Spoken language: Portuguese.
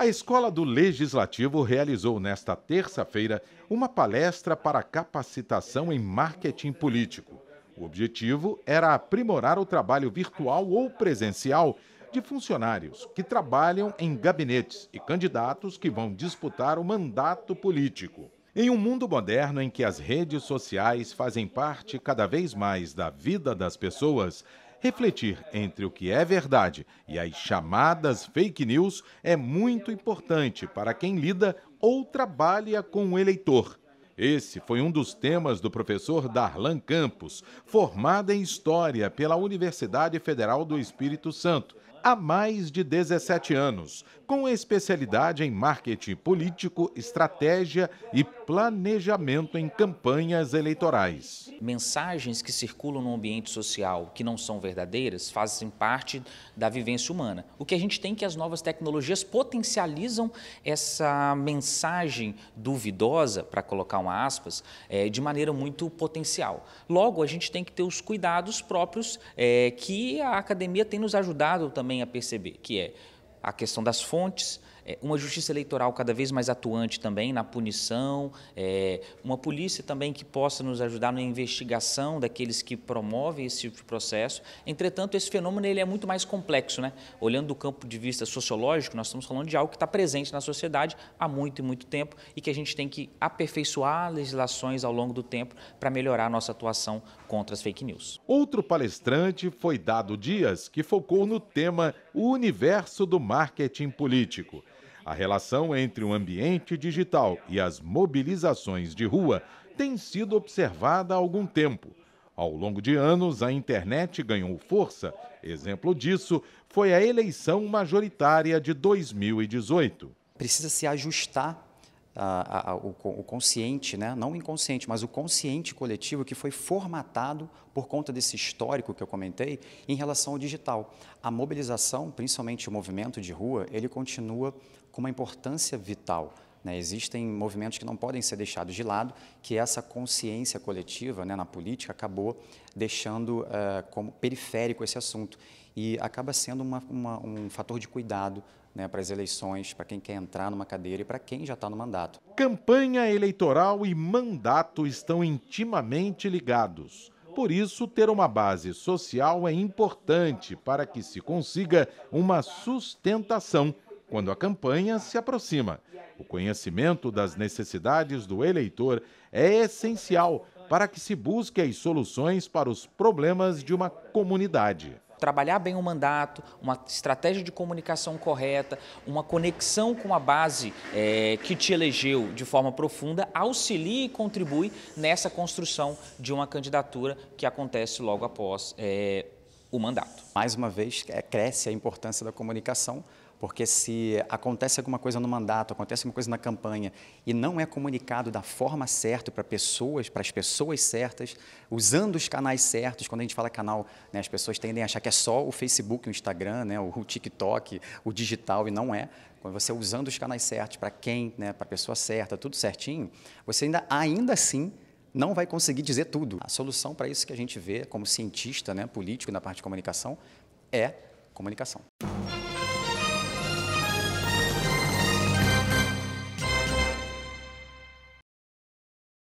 A Escola do Legislativo realizou nesta terça-feira uma palestra para capacitação em marketing político. O objetivo era aprimorar o trabalho virtual ou presencial de funcionários que trabalham em gabinetes e candidatos que vão disputar o mandato político. Em um mundo moderno em que as redes sociais fazem parte cada vez mais da vida das pessoas, refletir entre o que é verdade e as chamadas fake news é muito importante para quem lida ou trabalha com o eleitor. Esse foi um dos temas do professor Darlan Campos, formado em História pela Universidade Federal do Espírito Santo há mais de 17 anos, com especialidade em marketing político, estratégia e planejamento em campanhas eleitorais. Mensagens que circulam no ambiente social que não são verdadeiras fazem parte da vivência humana. O que a gente tem é que as novas tecnologias potencializam essa mensagem duvidosa, para colocar uma aspas, é, de maneira muito potencial. Logo, a gente tem que ter os cuidados próprios é, que a academia tem nos ajudado também também a perceber, que é a questão das fontes, é, uma justiça eleitoral cada vez mais atuante também na punição, é, uma polícia também que possa nos ajudar na investigação daqueles que promovem esse tipo de processo. Entretanto, esse fenômeno ele é muito mais complexo. Né? Olhando do campo de vista sociológico, nós estamos falando de algo que está presente na sociedade há muito e muito tempo e que a gente tem que aperfeiçoar legislações ao longo do tempo para melhorar a nossa atuação contra as fake news. Outro palestrante foi Dado Dias, que focou no tema O Universo do Marketing Político. A relação entre o ambiente digital e as mobilizações de rua tem sido observada há algum tempo. Ao longo de anos, a internet ganhou força. Exemplo disso foi a eleição majoritária de 2018. Precisa se ajustar a, a, o, o, consciente, né? não o inconsciente, mas o consciente coletivo que foi formatado por conta desse histórico que eu comentei em relação ao digital. A mobilização, principalmente o movimento de rua, ele continua com uma importância vital. Né, existem movimentos que não podem ser deixados de lado, que essa consciência coletiva né, na política acabou deixando uh, como periférico esse assunto e acaba sendo uma, uma, um fator de cuidado né, para as eleições, para quem quer entrar numa cadeira e para quem já está no mandato. Campanha eleitoral e mandato estão intimamente ligados. Por isso, ter uma base social é importante para que se consiga uma sustentação quando a campanha se aproxima. O conhecimento das necessidades do eleitor é essencial para que se busque as soluções para os problemas de uma comunidade trabalhar bem o mandato, uma estratégia de comunicação correta, uma conexão com a base é, que te elegeu de forma profunda, auxilia e contribui nessa construção de uma candidatura que acontece logo após. É, o mandato. Mais uma vez, é, cresce a importância da comunicação, porque se acontece alguma coisa no mandato, acontece alguma coisa na campanha e não é comunicado da forma certa para pessoas, para as pessoas certas, usando os canais certos, quando a gente fala canal, né, as pessoas tendem a achar que é só o Facebook, o Instagram, né, o TikTok, o digital e não é. Quando você usando os canais certos para quem, né, para a pessoa certa, tudo certinho, você ainda ainda assim não vai conseguir dizer tudo. A solução para isso que a gente vê como cientista, né, político na parte de comunicação, é comunicação.